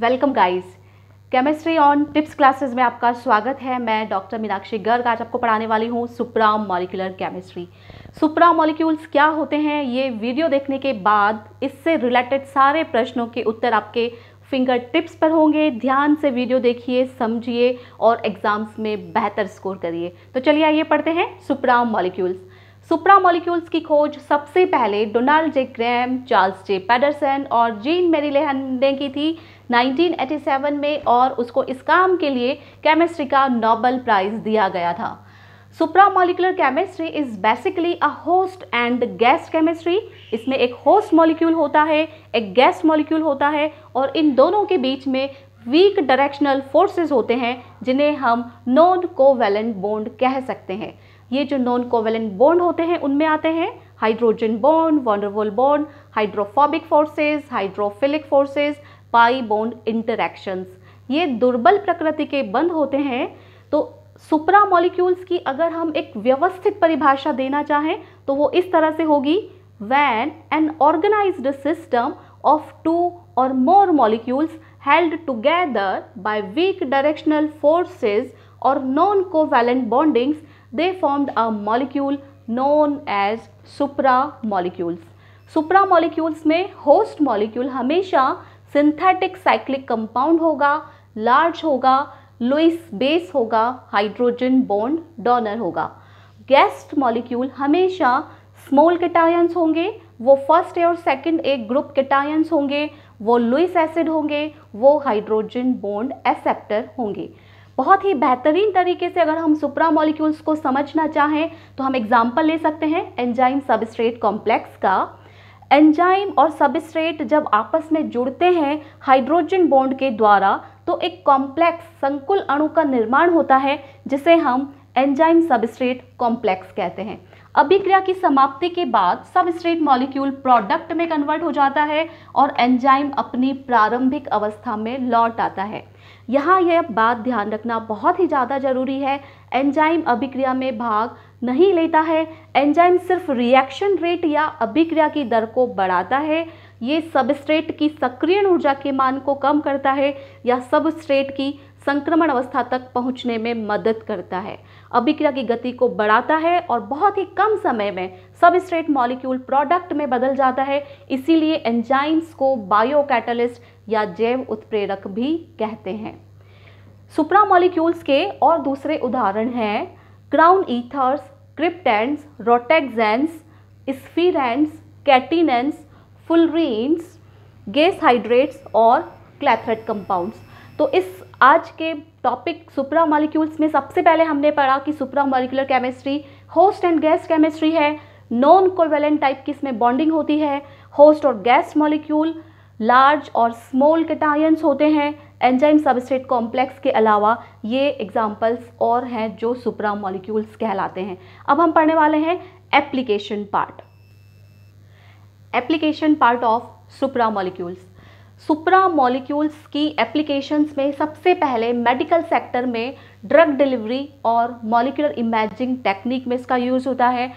welcome guys chemistry on tips classes में आपका स्वागत है मैं डॉक्टर मीनाक्षी गर्ग आज आपको पढ़ाने वाली हूँ supra molecular chemistry supra molecules क्या होते हैं ये वीडियो देखने के बाद इससे रिलेटेड सारे प्रश्नों के उत्तर आपके फिंगर टिप्स पर होंगे ध्यान से वीडियो देखिए समझिए और एग्ज़ाम्स में बेहतर स्कोर करिए तो चलिए आइए पढ़ते हैं सुप्रा मॉलिक्यूल्स सुप्रा मॉलिक्यूल्स की खोज सबसे पहले Donald J Cram Charles J Pedersen और जीन मेरी लेहन ने की थी 1987 में और उसको इस काम के लिए केमिस्ट्री का नोबल प्राइज़ दिया गया था supramolecular chemistry is basically a host and guest chemistry इसमें एक होस्ट मॉलिक्यूल होता है एक गैस मॉलिक्यूल होता है और इन दोनों के बीच में वीक डायरेक्शनल फोर्सेस होते हैं जिन्हें हम नॉन कोवेलेंट बोंड कह सकते हैं ये जो नॉन कोवेलेंट बोंड होते हैं उनमें आते हैं hydrogen bond van der Waals bond hydrophobic forces hydrophilic forces pi bond interactions ये दुर्बल प्रकृति के बंद होते हैं तो सुप्रा मॉलिक्यूल्स की अगर हम एक व्यवस्थित परिभाषा देना चाहें तो वो इस तरह से होगी when an organized system of two और more molecules held by weak directional forces और non covalent bondings they formed a molecule known as supra molecules supra molecules में होस्ट मॉलिक्यूल हमेशा सिंथेटिक साइक्लिक कंपाउंड होगा large होगा Lewis base होगा hydrogen bond donor होगा guest molecule हमेशा small cations होंगे वो फर्स्ट ए और सेकंड ए ग्रुप कैटायंस होंगे वो लुइस एसिड होंगे वो हाइड्रोजन बॉन्ड एक्सेप्टर होंगे बहुत ही बेहतरीन तरीके से अगर हम सुप्रा मॉलिक्यूल्स को समझना चाहें तो हम एग्जाम्पल ले सकते हैं एंजाइम सबस्ट्रेट कॉम्प्लेक्स का एंजाइम और सबस्ट्रेट जब आपस में जुड़ते हैं हाइड्रोजन बॉन्ड के द्वारा तो एक कॉम्प्लेक्स संकुल अणु का निर्माण होता है जिसे हम एंजाइम सबस्ट्रेट कॉम्प्लेक्स कहते हैं अभिक्रिया की समाप्ति के बाद सबस्ट्रेट मॉलिक्यूल प्रोडक्ट में कन्वर्ट हो जाता है और एंजाइम अपनी प्रारंभिक अवस्था में लौट आता है यहाँ यह बात ध्यान रखना बहुत ही ज़्यादा जरूरी है एंजाइम अभिक्रिया में भाग नहीं लेता है एंजाइम सिर्फ रिएक्शन रेट या अभिक्रिया की दर को बढ़ाता है ये सबस्ट्रेट की सक्रियण ऊर्जा के मान को कम करता है या सबस्ट्रेट की संक्रमण अवस्था तक पहुंचने में मदद करता है अभिक्रिया की गति को बढ़ाता है और बहुत ही कम समय में सबस्ट्रेट मॉलिक्यूल प्रोडक्ट में बदल जाता है इसीलिए एंजाइम्स को बायो कैटलिस्ट या जैव उत्प्रेरक भी कहते हैं सुप्रा मॉलिक्यूल्स के और दूसरे उदाहरण हैं crown ethers cryptands rotaxanes spherands catenans, fulrenes, gas hydrates और क्लैथरेट कंपाउंड्स तो इस आज के टॉपिक सुपरा मॉलिक्यूल्स में सबसे पहले हमने पढ़ा कि supra molecular chemistry host and guest chemistry है नॉन कोवेलेंट टाइप की इसमें बॉन्डिंग होती है होस्ट और गैस मॉलिक्यूल लार्ज और स्मॉल कटायंस होते हैं एंजाइम सबस्ट्रेट कॉम्प्लेक्स के अलावा ये एग्जाम्पल्स और हैं जो सुपरा मॉलिक्यूल्स कहलाते हैं अब हम पढ़ने वाले हैं application part application part of supra molecules supra molecules की एप्लीकेशंस में सबसे पहले मेडिकल सेक्टर में ड्रग डिलीवरी और मॉलिकुलर इमेजिंग टेक्निक में इसका यूज़ होता है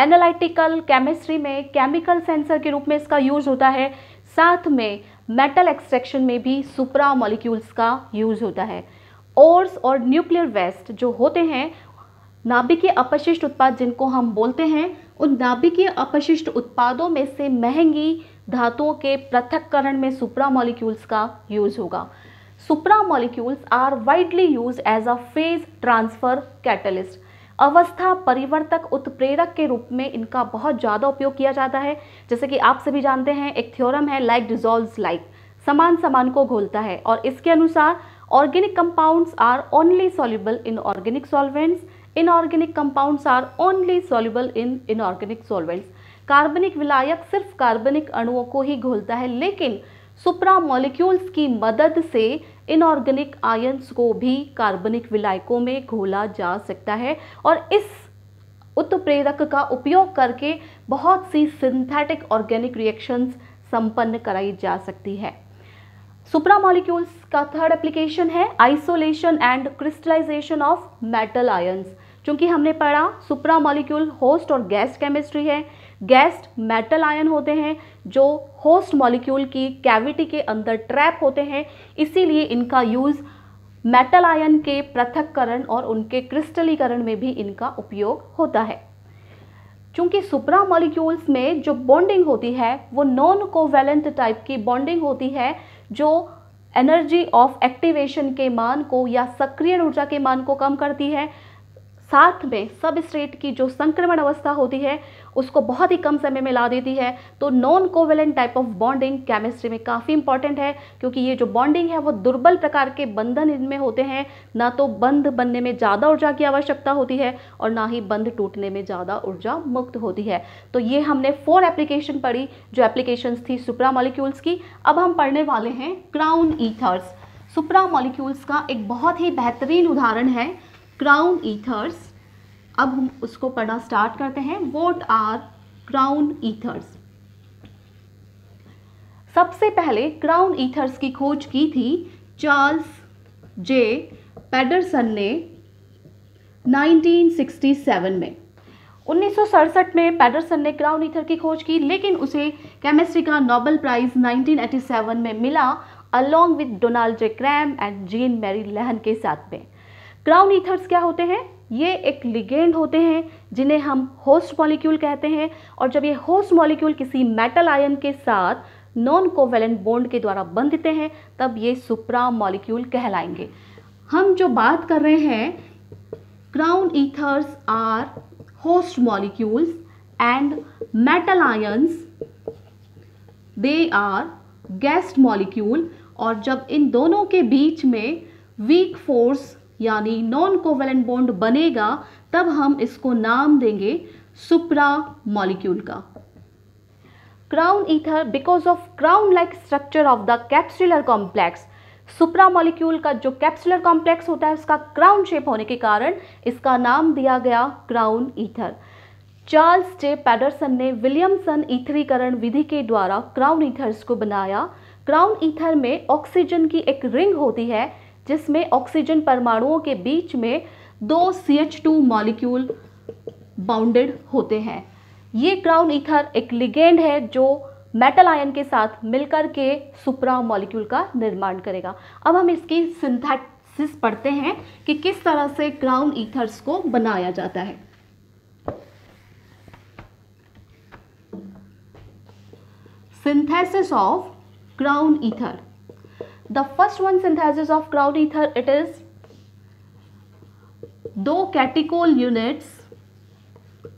एनालिटिकल केमिस्ट्री में केमिकल सेंसर के रूप में इसका यूज़ होता है साथ में मेटल एक्सट्रैक्शन में भी सुपरा मॉलिक्यूल्स का यूज़ होता है ओर्स और न्यूक्लियर वेस्ट जो होते हैं नाभिकीय अपशिष्ट उत्पाद जिनको हम बोलते हैं उन नाभिकीय अपशिष्ट उत्पादों में से महंगी धातुओं के पृथककरण में सुपरा मॉलिक्यूल्स का यूज़ होगा supra molecules are widely use as a phase transfer catalyst अवस्था परिवर्तक उत्प्रेरक के रूप में इनका बहुत ज़्यादा उपयोग किया जाता है जैसे कि आप सभी जानते हैं एक थ्योरम है लाइक डिजोल्व लाइक समान समान को घोलता है और इसके अनुसार organic compounds are only soluble in organic solvents inorganic compounds are only soluble in inorganic solvents कार्बनिक विलायक सिर्फ कार्बनिक अणुओं को ही घोलता है लेकिन सुप्रा मॉलिक्यूल्स की मदद से इनऑर्गेनिक आयंस को भी कार्बनिक विलायकों में घोला जा सकता है और इस उत्प्रेरक का उपयोग करके बहुत सी सिंथेटिक ऑर्गेनिक रिएक्शंस संपन्न कराई जा सकती है सुपरा मॉलिक्यूल्स का थर्ड एप्लीकेशन है isolation and crystallization of metal ions चूंकि हमने पढ़ा सुपरा मॉलिक्यूल होस्ट और गैस केमिस्ट्री है गैस्ट मेटल आयन होते हैं जो होस्ट मॉलिक्यूल की कैविटी के अंदर ट्रैप होते हैं इसीलिए इनका यूज़ मेटल आयन के पृथककरण और उनके क्रिस्टलीकरण में भी इनका उपयोग होता है चूँकि सुपरा मॉलिक्यूल्स में जो बॉन्डिंग होती है वो नॉन कोवेलेंट टाइप की बॉन्डिंग होती है जो एनर्जी ऑफ एक्टिवेशन के मान को या सक्रिय ऊर्जा के मान को कम करती है साथ में सबस्ट्रेट की जो संक्रमण अवस्था होती है उसको बहुत ही कम समय में ला देती है तो non covalent type of bonding chemistry में काफ़ी इंपॉर्टेंट है क्योंकि ये जो बॉन्डिंग है वो दुर्बल प्रकार के बंधन इनमें होते हैं ना तो बंध बनने में ज़्यादा ऊर्जा की आवश्यकता होती है और ना ही बंध टूटने में ज़्यादा ऊर्जा मुक्त होती है तो ये हमने फोर एप्लीकेशन पढ़ी जो एप्लीकेशन थी सुप्रा मॉलिक्यूल्स की अब हम पढ़ने वाले हैं क्राउन ईथर्स सुप्रा मॉलिक्यूल्स का एक बहुत ही बेहतरीन उदाहरण है क्राउन ईथर्स अब हम उसको पढ़ना स्टार्ट करते हैं वॉट आर क्राउन ईथर्स सबसे पहले क्राउन ईथर्स की खोज की थी चार्ल्स जे पैडरसन ने 1967 में उन्नीस में पेडरसन ने क्राउन ईथर की खोज की लेकिन उसे केमिस्ट्री का नोबेल प्राइज़ 1987 में मिला along with Donald J Cram and Jean Marie Lehn के साथ में क्राउन ईथर्स क्या होते हैं ये एक लिगेंड होते हैं जिन्हें हम होस्ट मॉलिक्यूल कहते हैं और जब ये होस्ट मॉलिक्यूल किसी मेटल आयन के साथ नॉन कोवेलेंट बॉन्ड के द्वारा बंधते हैं तब ये सुप्रा मॉलिक्यूल कहलाएंगे हम जो बात कर रहे हैं crown ethers are host molecules and metal ions they are guest molecule और जब इन दोनों के बीच में वीक फोर्स यानी नॉन कोवेलेंट बॉन्ड बनेगा तब हम इसको नाम देंगे सुप्रा मॉलिक्यूल का crown ether because of crown like structure of the capsular complex supra molecule का जो कैप्सुलर कॉम्प्लेक्स होता है उसका क्राउन शेप होने के कारण इसका नाम दिया गया crown ether Charles J Pedersen ने विलियमसन ईथरीकरण विधि के द्वारा क्राउन ईथर्स को बनाया क्राउन ईथर में ऑक्सीजन की एक रिंग होती है जिसमें ऑक्सीजन परमाणुओं के बीच में दो C H two molecule bounded होते हैं ये क्राउन ईथर एक लिगेंड है जो मेटल आयन के साथ मिलकर के सुप्रा मॉलिक्यूल का निर्माण करेगा अब हम इसकी सिंथेसिस पढ़ते हैं कि किस तरह से क्राउन ईथर्स को बनाया जाता है synthesis of crown ether the first one synthesis of crown ether it is दो कैटिकोल यूनिट्स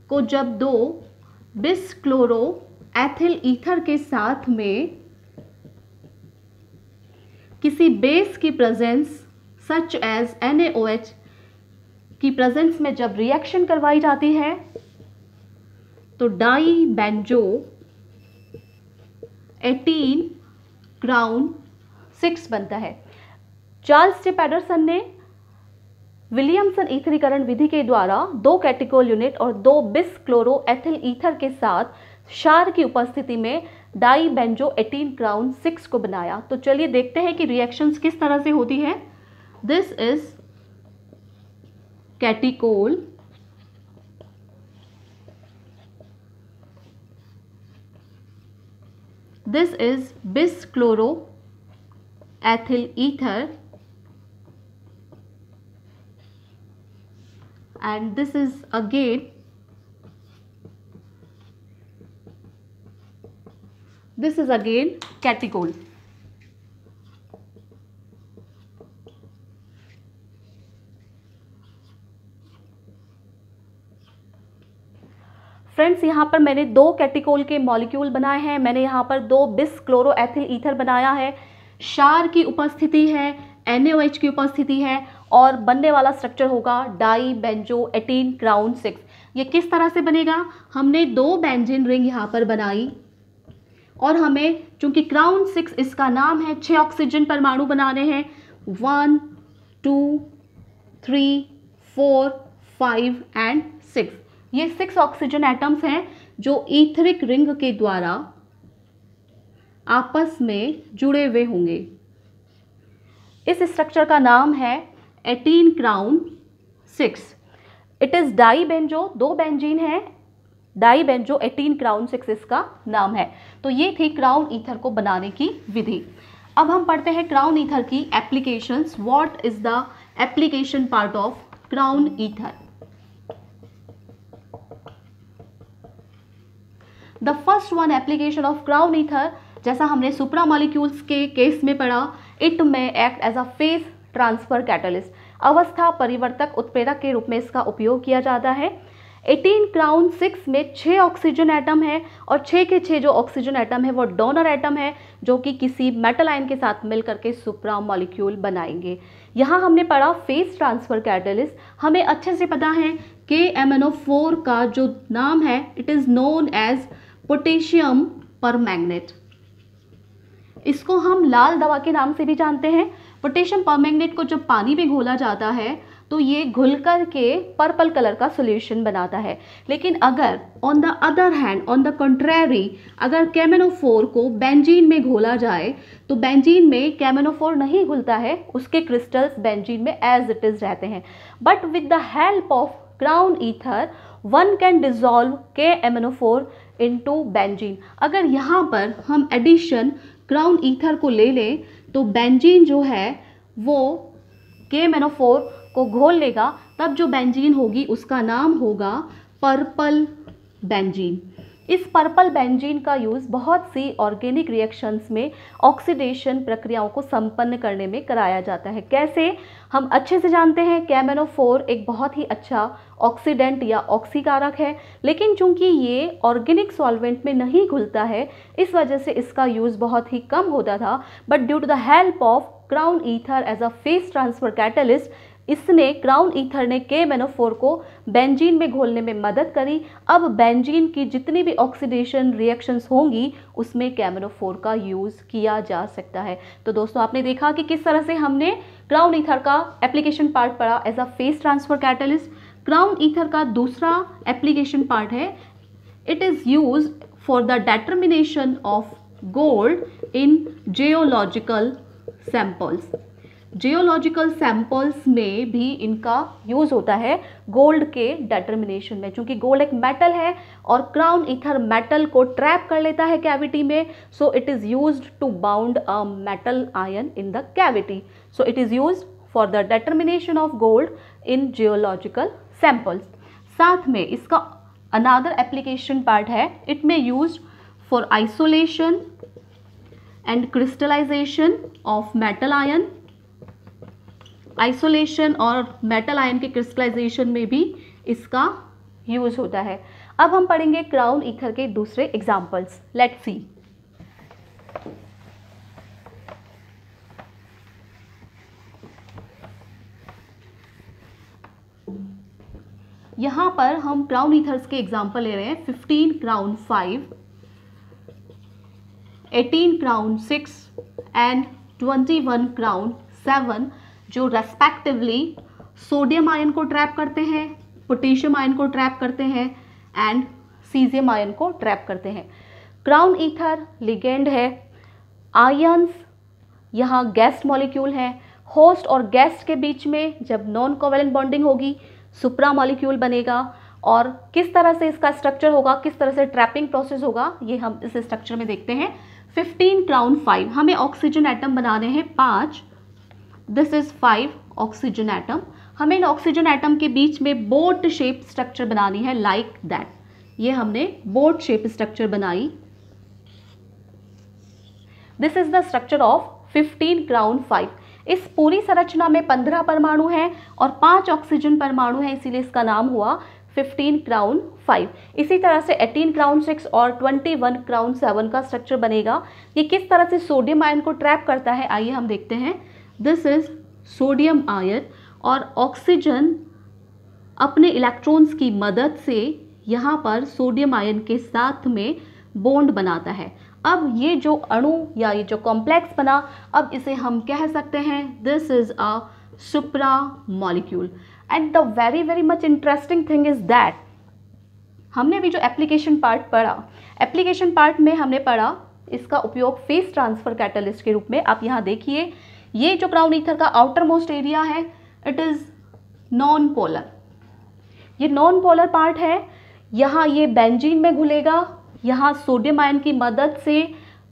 को जब दो बिस क्लोरो एथिल ईथर के साथ में किसी बेस की प्रेजेंस सच एज एन की प्रेजेंस में जब रिएक्शन करवाई जाती है तो di benzo eighteen crown six बनता है चार्ल्स टी पैडरसन ने विलियमसन ईथरीकरण विधि के द्वारा दो कैटिकोल यूनिट और दो बिस क्लोरो एथिल ईथर के साथ शार की उपस्थिति में di benzo eighteen crown six को बनाया तो चलिए देखते हैं कि रिएक्शंस किस तरह से होती है this is catechol is bis chloro ethyl ether and this is again this is again catechol friends यहाँ पर मैंने दो कैटिकोल के मॉलिक्यूल बनाए हैं मैंने यहाँ पर दो बिस क्लोरो एथिल ईथर बनाया है शार की उपस्थिति है एन की उपस्थिति है और बनने वाला स्ट्रक्चर होगा di benzo eighteen crown six ये किस तरह से बनेगा हमने दो बेंजिन रिंग यहाँ पर बनाई और हमें चूंकि क्राउन सिक्स इसका नाम है छः ऑक्सीजन परमाणु बनाने हैं one two three four five and six ये सिक्स ऑक्सीजन एटम्स हैं जो ईथरिक रिंग के द्वारा आपस में जुड़े हुए होंगे इस स्ट्रक्चर का नाम है eighteen crown six it is di benzo दो बेंजीन है di benzo eighteen crown six इसका नाम है तो ये थी क्राउन ईथर को बनाने की विधि अब हम पढ़ते हैं क्राउन ईथर की applications what is the application part of crown ether the first one application of crown ether जैसा हमने सुपरा मॉलिक्यूल्स के केस में पढ़ा इट में act as a phase transfer catalyst अवस्था परिवर्तक उत्प्रेरक के रूप में इसका उपयोग किया जाता है 18 क्राउन सिक्स में छः ऑक्सीजन एटम है और छः के छः जो ऑक्सीजन एटम है वो डोनर एटम है जो कि किसी मेटल आयन के साथ मिल करके सुप्रा मॉलिक्यूल बनाएंगे यहाँ हमने पढ़ा फेस ट्रांसफर कैटलिस्ट हमें अच्छे से पता है के एम एन ओ फोर का जो नाम है it is known as potassium permanganate इसको हम लाल दवा के नाम से भी जानते हैं पोटेशियम परमैंगनेट को जब पानी में घोला जाता है तो ये घुल कर के पर्पल कलर का सोल्यूशन बनाता है लेकिन अगर on the other hand on the contrary अगर कैमेनोफोर को बेंजीन में घोला जाए तो बेंजीन में कैमेनोफोर नहीं घुलता है उसके क्रिस्टल्स बेंजीन में एज इट इज़ रहते हैं but with the help of crown ether one can dissolve के एमेनोफोर टू बेंजीन अगर यहाँ पर हम एडिशन ग्राउंड ईथर को ले लें तो बेंजीन जो है वो के मेनोफोर को घोल लेगा तब जो बेंजीन होगी उसका नाम होगा पर्पल बेंजीन इस पर्पल बेंजीन का यूज़ बहुत सी ऑर्गेनिक रिएक्शंस में ऑक्सीडेशन प्रक्रियाओं को संपन्न करने में कराया जाता है कैसे हम अच्छे से जानते हैं कैमेनोफोर एक बहुत ही अच्छा ऑक्सीडेंट या ऑक्सीकारक है लेकिन चूंकि ये ऑर्गेनिक सॉल्वेंट में नहीं घुलता है इस वजह से इसका यूज़ बहुत ही कम होता था but due to the help of crown ether as a phase transfer catalyst इसने क्राउन ईथर ने के मेनोफोर को बेंजीन में घोलने में मदद करी अब बेंजीन की जितनी भी ऑक्सीडेशन रिएक्शंस होंगी उसमें कैमेनोफोर का यूज़ किया जा सकता है तो दोस्तों आपने देखा कि किस तरह से हमने क्राउन ईथर का एप्लीकेशन पार्ट पढ़ा as a phase transfer catalyst crown ether का दूसरा एप्लीकेशन पार्ट है it is use for the determination of gold in geological samples geological samples में भी इनका यूज़ होता है गोल्ड के डेटर्मिनेशन में क्योंकि गोल्ड एक मेटल है और क्राउन इथर मेटल को ट्रैप कर लेता है कैविटी में so it is use to bound a metal ion in the cavity so it is use for the determination of gold in geological samples साथ में इसका अनादर एप्लीकेशन पार्ट है it may use for isolation and crystallization of metal ion isolation और metal ion के crystallization में भी इसका use होता है अब हम पढ़ेंगे क्राउन ईथर के दूसरे एग्जाम्पल्स लेट सी यहां पर हम क्राउन ईथर्स के एग्जाम्पल ले रहे हैं fifteen crown five eighteen crown six and twenty one crown seven जो रेस्पेक्टिवली सोडियम आयन को ट्रैप करते हैं पोटेशियम आयन को ट्रैप करते हैं एंड सीजियम आयन को ट्रैप करते हैं क्राउन ईथर लिगेंड है आयंस यहाँ गैस मॉलिक्यूल है होस्ट और गैस के बीच में जब नॉन कोवेलेंट बॉन्डिंग होगी सुप्रा मॉलिक्यूल बनेगा और किस तरह से इसका स्ट्रक्चर होगा किस तरह से ट्रैपिंग प्रोसेस होगा ये हम इस स्ट्रक्चर में देखते हैं 15 क्राउन 5 हमें ऑक्सीजन एटम बनाने हैं पाँच this is five oxygen atom हमें इन ऑक्सीजन एटम के बीच में बोट शेप स्ट्रक्चर बनानी है लाइक like दैट ये हमने बोट शेप स्ट्रक्चर बनाई this is the structure of 15 crown five इस पूरी संरचना में 15 परमाणु हैं और 5 ऑक्सीजन परमाणु हैं इसीलिए इसका नाम हुआ 15 क्राउन 5 इसी तरह से 18 क्राउन 6 और 21 क्राउन 7 का स्ट्रक्चर बनेगा ये किस तरह से सोडियम आयन को ट्रैप करता है आइए हम देखते हैं दिस इज सोडियम आयन और ऑक्सीजन अपने इलेक्ट्रॉन्स की मदद से यहाँ पर सोडियम आयन के साथ में बॉन्ड बनाता है अब ये जो अणु या ये जो कॉम्प्लेक्स बना अब इसे हम कह सकते हैं this is a supra molecule and the very very much interesting thing is that हमने भी जो एप्लीकेशन पार्ट पढ़ा एप्लीकेशन पार्ट में हमने पढ़ा इसका उपयोग फेस ट्रांसफ़र कैटलिस्ट के रूप में आप यहाँ देखिए ये जो क्राउन ईथर का आउटर मोस्ट एरिया है इट इज़ नॉन पोलर ये नॉन पोलर पार्ट है यहाँ ये बेंजीन में घुलेगा यहाँ सोडियम आयन की मदद से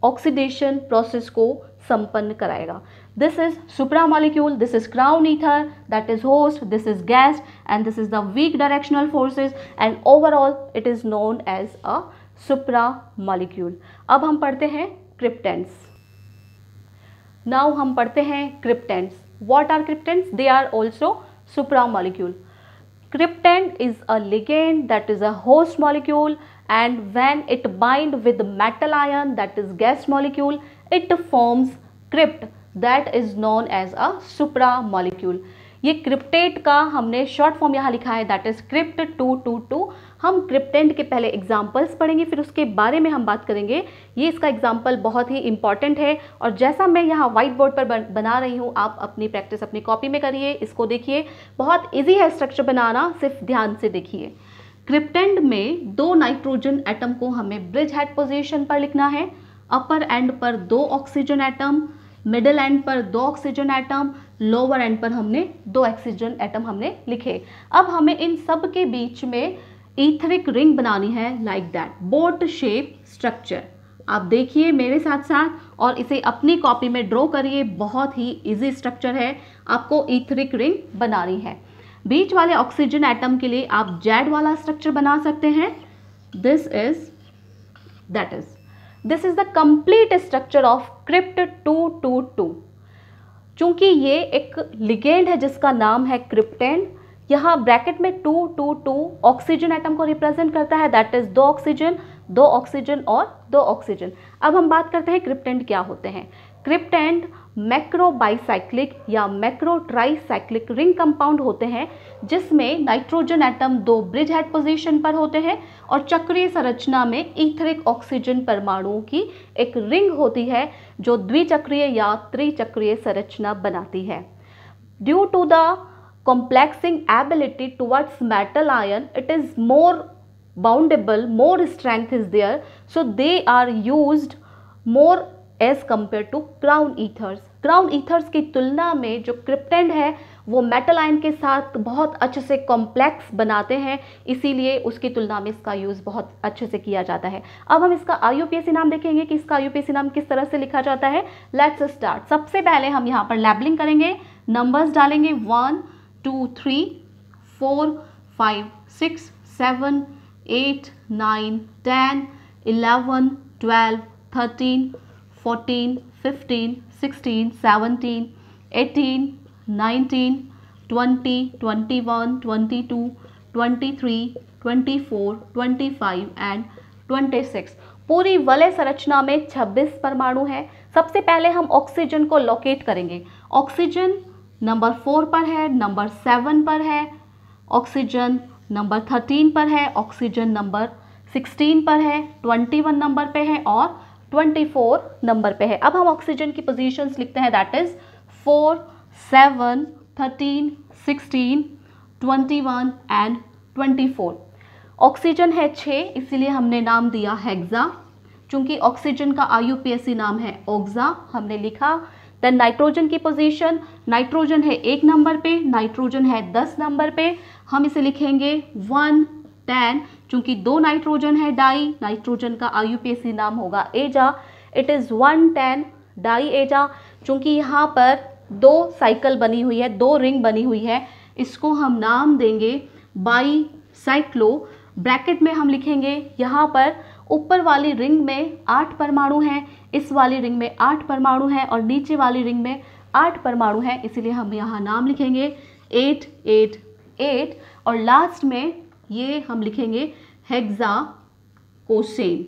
ऑक्सीडेशन प्रोसेस को संपन्न कराएगा this is supra molecule this is crown ether that is host this is guest and this is the weak directional forces and overall it is known as a supra molecule अब हम पढ़ते हैं cryptands now हम पढ़ते हैं cryptands what are cryptands they are also supra molecule cryptand is a ligand that is a host molecule and when it bind with metal ion that is gas molecule it forms crypt that is known as a supra molecule ये cryptate का हमने short form यहाँ लिखा है that is crypt two two two हम cryptand के पहले examples पढ़ेंगे फिर उसके बारे में हम बात करेंगे ये इसका एग्जाम्पल बहुत ही इंपॉर्टेंट है और जैसा मैं यहाँ व्हाइट बोर्ड पर बना रही हूँ आप अपनी प्रैक्टिस अपनी कॉपी में करिए इसको देखिए बहुत ईजी है स्ट्रक्चर बनाना सिर्फ ध्यान से देखिए क्रिप्टेंड में दो नाइट्रोजन एटम को हमें ब्रिज हेड पोजीशन पर लिखना है अपर एंड पर दो ऑक्सीजन एटम मिडल एंड पर दो ऑक्सीजन एटम लोअर एंड पर हमने दो ऑक्सीजन एटम हमने लिखे अब हमें इन सब के बीच में इथरिक रिंग बनानी है like that boat shape structure आप देखिए मेरे साथ साथ और इसे अपनी कॉपी में ड्रॉ करिए बहुत ही इजी स्ट्रक्चर है आपको ईथरिक रिंग बनानी है बीच वाले ऑक्सीजन एटम के लिए आप जेड वाला स्ट्रक्चर बना सकते हैं this is that is this is the complete structure of crypt two two two चूंकि ये एक लिगेंड है जिसका नाम है क्रिप्टेंड यहाँ ब्रैकेट में two two two oxygen atom को रिप्रेजेंट करता है दैट इज दो ऑक्सीजन दो ऑक्सीजन और दो ऑक्सीजन अब हम बात करते हैं क्रिप्टेंट क्या होते हैं क्रिप्टेंट मैक्रो बाईसाइक्लिक या मैक्रो ट्राईसाइक्लिक रिंग कंपाउंड होते हैं जिसमें नाइट्रोजन एटम दो ब्रिज हेड पोजीशन पर होते हैं और चक्रीय संरचना में इथरिक ऑक्सीजन परमाणुओं की एक रिंग होती है जो द्विचक्रीय या त्रिचक्रीय संरचना बनाती है due to the complexing ability towards metal ion it is more boundable more strength is there so they are used more as compare to crown ethers crown ethers की तुलना में जो क्रिप्टेंड है वो मेटल आयन के साथ बहुत अच्छे से कॉम्प्लेक्स बनाते हैं इसीलिए उसकी तुलना में इसका यूज़ बहुत अच्छे से किया जाता है अब हम इसका आई नाम देखेंगे कि इसका आई नाम किस तरह से लिखा जाता है लेट्स स्टार्ट सबसे पहले हम यहाँ पर लेबलिंग करेंगे नंबर्स डालेंगे one two three four five six seven eight nine ten eleven twelve thirteen fourteen fifteen sixteen seventeen eighteen nineteen twenty twenty one twenty two twenty three twenty four twenty five and twenty six पूरी वलय संरचना में छब्बीस परमाणु है सबसे पहले हम ऑक्सीजन को लोकेट करेंगे ऑक्सीजन नंबर फोर पर है नंबर सेवन पर है ऑक्सीजन नंबर थर्टीन पर है ऑक्सीजन नंबर सिक्सटीन पर है ट्वेंटी वन नंबर पे है और ट्वेंटी फोर नंबर पे है अब हम ऑक्सीजन की पोजीशंस लिखते हैं that is four seven thirteen sixteen twenty one and twenty four oxygen है छः इसीलिए हमने नाम दिया हैग्ज़ा चूँकि ऑक्सीजन का आई नाम है ओग्ज़ा हमने लिखा देन नाइट्रोजन की पोजीशन नाइट्रोजन है एक नंबर पे नाइट्रोजन है दस नंबर पे हम इसे लिखेंगे वन टेन चूंकि दो नाइट्रोजन है डाई नाइट्रोजन का आई नाम होगा aza it is one ten di aza चूंकि यहाँ पर दो साइकिल बनी हुई है दो रिंग बनी हुई है इसको हम नाम देंगे बाई साइक्लो ब्रैकेट में हम लिखेंगे यहाँ पर ऊपर वाली रिंग में आठ परमाणु हैं इस वाली रिंग में आठ परमाणु हैं और नीचे वाली रिंग में आठ परमाणु हैं इसीलिए हम यहाँ नाम लिखेंगे एट एट एट और लास्ट में ये हम लिखेंगे हेक्सा कोशेन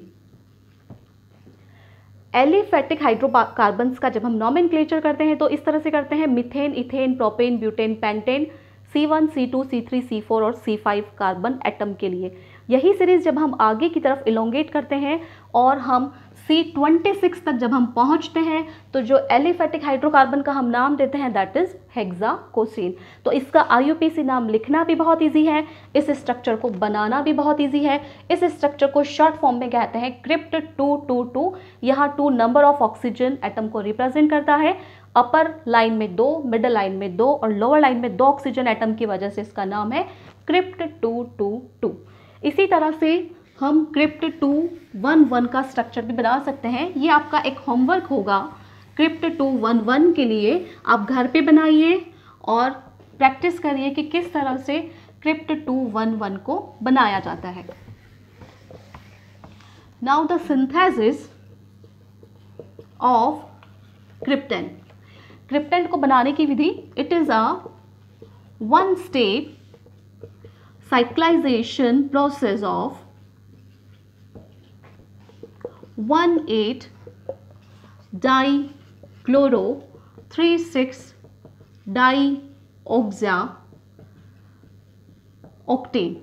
एलिफेटिक हाइड्रोकार्बन्स का जब हम नॉमिन करते हैं तो इस तरह से करते हैं methane ethane propane butane pentane C1, C2, C3, C4 और C5 कार्बन एटम के लिए यही सीरीज़ जब हम आगे की तरफ इलोंगेट करते हैं और हम सी ट्वेंटी सिक्स तक जब हम पहुंचते हैं तो जो एलिफेटिक हाइड्रोकार्बन का हम नाम देते हैं दैट इज़ हेक्साकोसिन तो इसका आई नाम लिखना भी बहुत इजी है इस स्ट्रक्चर को बनाना भी बहुत इजी है इस स्ट्रक्चर को शॉर्ट फॉर्म में कहते हैं क्रिप्ट टू टू टू यहाँ two number of oxygen atom को रिप्रेजेंट करता है अपर लाइन में दो मिडल लाइन में दो और लोअर लाइन में दो ऑक्सीजन एटम की वजह से इसका नाम है क्रिप्ट टू टू टू इसी तरह से हम क्रिप्ट टू वन वन का स्ट्रक्चर भी बना सकते हैं ये आपका एक होमवर्क होगा क्रिप्ट टू वन वन के लिए आप घर पे बनाइए और प्रैक्टिस करिए कि किस तरह से क्रिप्ट टू वन वन को बनाया जाता है now the synthesis of cryptand cryptand को बनाने की विधि it is a one step cyclisation process of one eight di chloro three six di oxa octane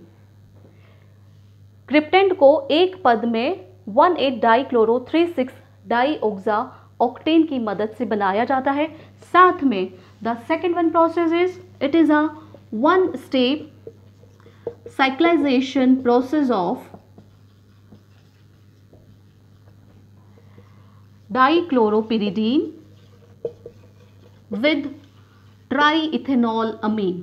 cryptand को एक पद में one eight di chloro three six di oxa octane की मदद से बनाया जाता है साथ में the second one process is it is a one step cyclisation process of tri ethanol amine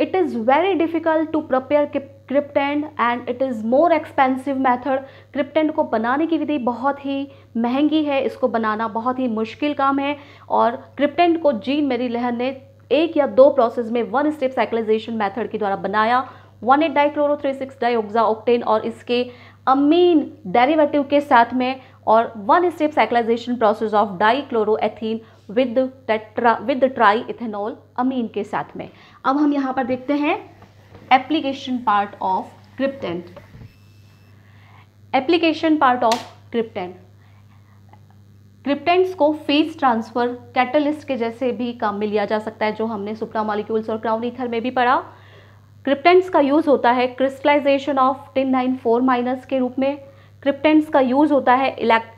it is very difficult to to के cryptand and it is more expensive method cryptand को बनाने की विधि बहुत ही महंगी है इसको बनाना बहुत ही मुश्किल काम है और क्रिप्टेंड को जीन मेरी लहर ने एक या दो प्रोसेस में वन स्टेप साइकिलाइजेशन मेथड के द्वारा बनाया one eight dichloro three six dioxa octane और इसके अमीन डेरिवेटिव के साथ में और one step cyclisation process of dichloroethene with tetra with tri ethanol amine के साथ में अब हम यहाँ पर देखते हैं application part of cryptand application part of cryptand cryptands को फेस ट्रांसफ़र कैटलिस्ट के जैसे भी काम में लिया जा सकता है जो हमने सुप्रा मॉलिक्यूल्स और क्राउन ईथर में भी पढ़ा क्रिप्टेंट्स का यूज़ होता है crystallisation of tin nine four minus के रूप में क्रिप्टेंट्स का यूज़ होता है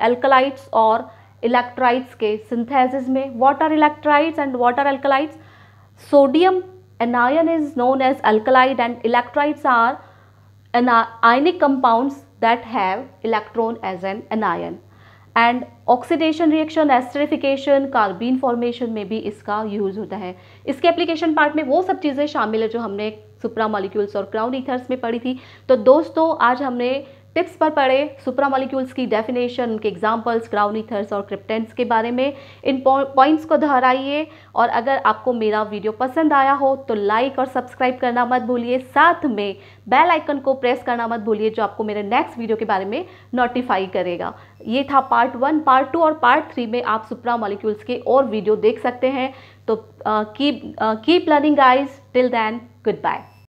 एल्कलाइट्स और इलेक्ट्राइट्स के सिंथेसिस में water electrides and water alkalides sodium anion is known as alkalide and electrides are ionic compounds that have electron as an anion and oxidation reaction esterification carbene formation में भी इसका यूज़ होता है इसके एप्लीकेशन पार्ट में वो सब चीज़ें शामिल है जो हमने सुप्रा मॉलिक्यूल्स और क्राउन ईथर्स में पढ़ी थी तो दोस्तों आज हमने टिप्स पर पढ़े सुपरा मॉलिक्यूल्स की डेफिनेशन उनके एग्जाम्पल्स ग्राउंड और क्रिप्टेंट्स के बारे में इन पॉइंट्स को दोहराइए और अगर आपको मेरा वीडियो पसंद आया हो तो लाइक और सब्सक्राइब करना मत भूलिए साथ में बेल आइकन को प्रेस करना मत भूलिए जो आपको मेरे नेक्स्ट वीडियो के बारे में नोटिफाई करेगा ये था पार्ट वन पार्ट टू और पार्ट थ्री में आप सुपरा मॉलिक्यूल्स के और वीडियो देख सकते हैं तो keep keep learning guys till then good bye